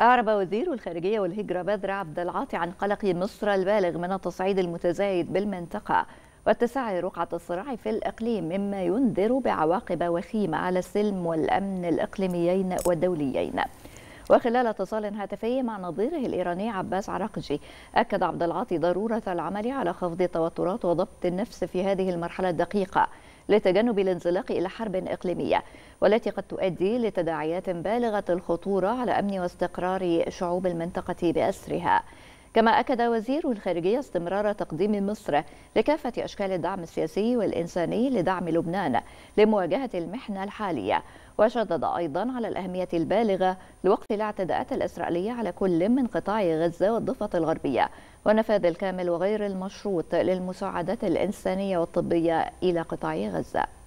أعرب وزير الخارجية والهجرة بدر عبد العاطي عن قلق مصر البالغ من التصعيد المتزايد بالمنطقة واتساع رقعة الصراع في الإقليم مما ينذر بعواقب وخيمة على السلم والأمن الإقليميين والدوليين وخلال اتصال هاتفي مع نظيره الإيراني عباس عراقجي أكد عبد العاطي ضرورة العمل على خفض التوترات وضبط النفس في هذه المرحلة الدقيقة لتجنب الانزلاق إلى حرب إقليمية والتي قد تؤدي لتداعيات بالغة الخطورة على أمن واستقرار شعوب المنطقة بأسرها كما أكد وزير الخارجية استمرار تقديم مصر لكافة أشكال الدعم السياسي والإنساني لدعم لبنان لمواجهة المحنة الحالية وشدد أيضا على الأهمية البالغة لوقف الاعتداءات الإسرائيلية على كل من قطاع غزة والضفة الغربية والنفاذ الكامل وغير المشروط للمساعدات الإنسانية والطبية إلى قطاع غزة